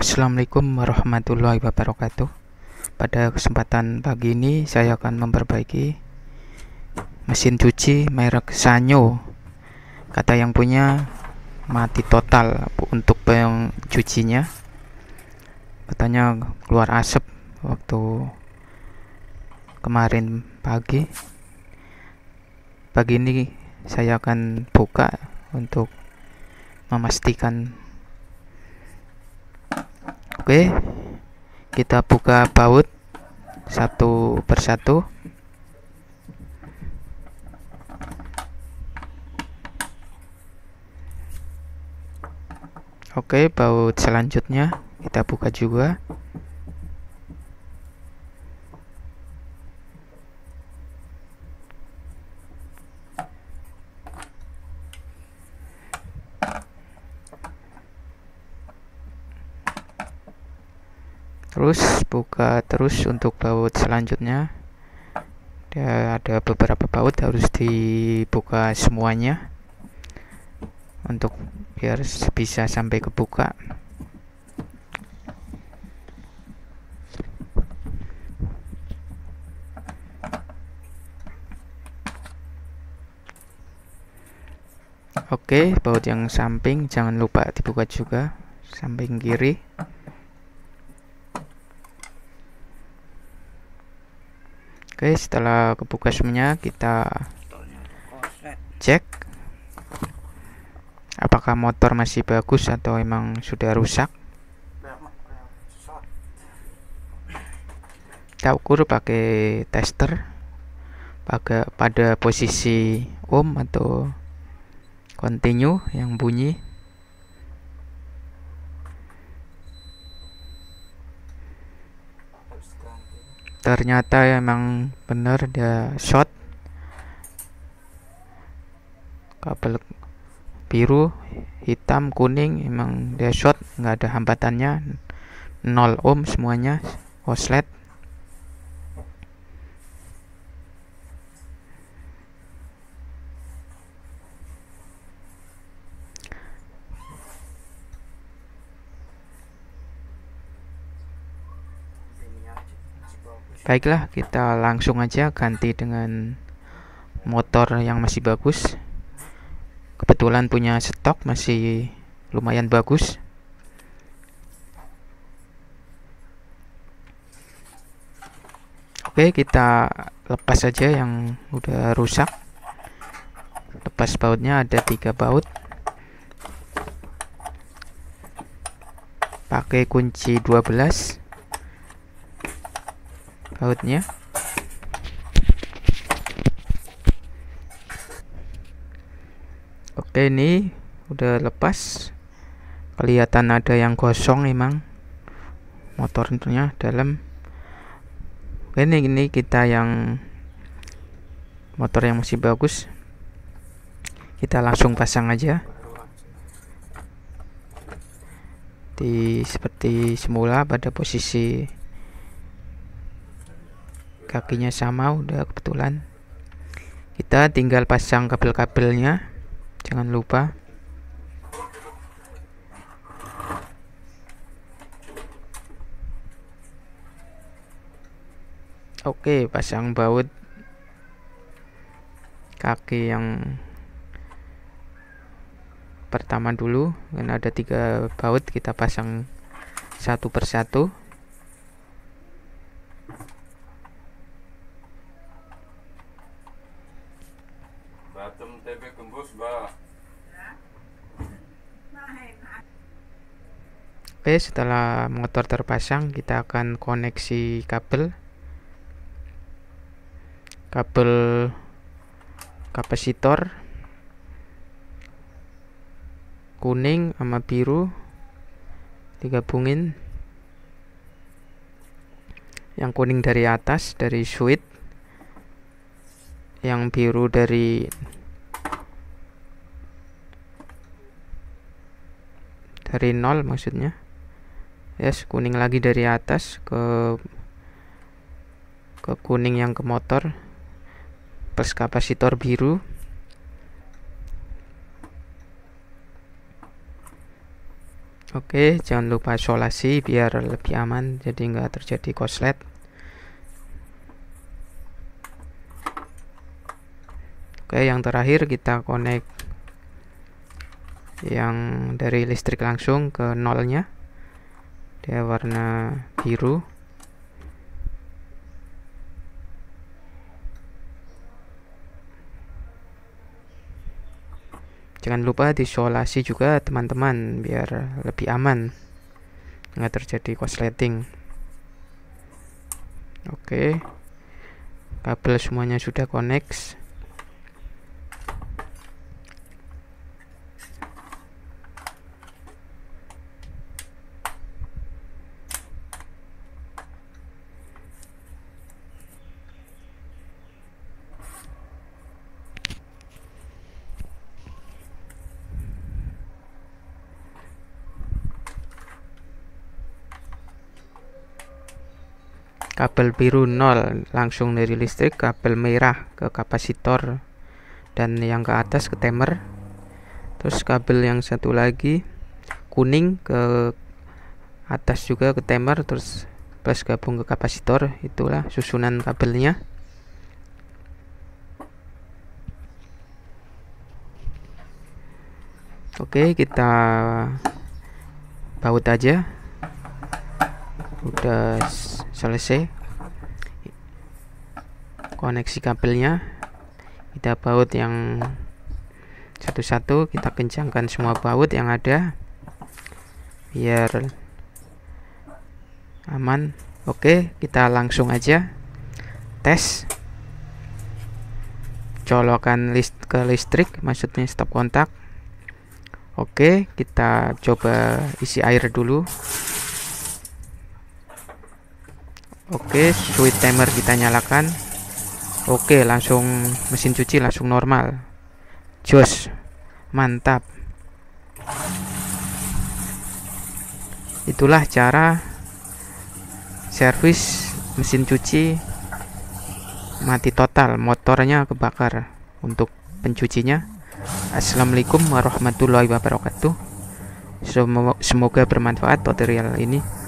Assalamualaikum warahmatullahi wabarakatuh. Pada kesempatan pagi ini saya akan memperbaiki mesin cuci merek Sanyo. Kata yang punya mati total untuk pengcucinya. Katanya keluar asap waktu kemarin pagi. Pagi ini saya akan buka untuk memastikan Oke, kita buka baut satu persatu. Oke, baut selanjutnya kita buka juga. terus buka terus untuk baut selanjutnya ada beberapa baut harus dibuka semuanya untuk biar bisa sampai kebuka oke baut yang samping jangan lupa dibuka juga samping kiri Oke, setelah kebuka semuanya kita cek apakah motor masih bagus atau emang sudah rusak. Kita ukur pakai tester pada pada posisi ohm atau continue yang bunyi ternyata emang bener dia shot kabel biru hitam kuning emang dia shot nggak ada hambatannya 0 ohm semuanya oslet Baiklah, kita langsung aja ganti dengan motor yang masih bagus. Kebetulan punya stok masih lumayan bagus. Oke, kita lepas aja yang udah rusak. Lepas bautnya ada tiga baut. Pakai kunci 12 bautnya oke ini udah lepas kelihatan ada yang gosong emang motornya dalam oke ini, ini kita yang motor yang masih bagus kita langsung pasang aja di seperti semula pada posisi kakinya sama udah kebetulan kita tinggal pasang kabel-kabelnya jangan lupa Oke, pasang baut kaki yang pertama dulu, karena ada tiga baut kita pasang satu persatu. Oke, setelah motor terpasang, kita akan koneksi kabel. Kabel kapasitor kuning sama biru digabungin. Yang kuning dari atas dari switch, yang biru dari dari nol maksudnya yes kuning lagi dari atas ke ke kuning yang ke motor plus kapasitor biru Oke, jangan lupa isolasi biar lebih aman, jadi nggak terjadi koslet. Oke, yang terakhir kita connect yang dari listrik langsung ke nolnya dia warna biru jangan lupa disolasi juga teman-teman biar lebih aman nggak terjadi korsleting oke kabel semuanya sudah connect kabel biru 0 langsung dari listrik kabel merah ke kapasitor dan yang ke atas ke timer terus kabel yang satu lagi kuning ke atas juga ke timer terus plus gabung ke kapasitor itulah susunan kabelnya Oke, kita baut aja. Udah selesai koneksi kabelnya kita baut yang satu-satu kita kencangkan semua baut yang ada biar aman oke kita langsung aja tes colokan list ke listrik maksudnya stop kontak oke kita coba isi air dulu Oke, switch timer kita nyalakan. Oke, langsung mesin cuci langsung normal. Jos. Mantap. Itulah cara servis mesin cuci mati total, motornya kebakar. Untuk pencucinya. Assalamualaikum warahmatullahi wabarakatuh. Semoga bermanfaat tutorial ini.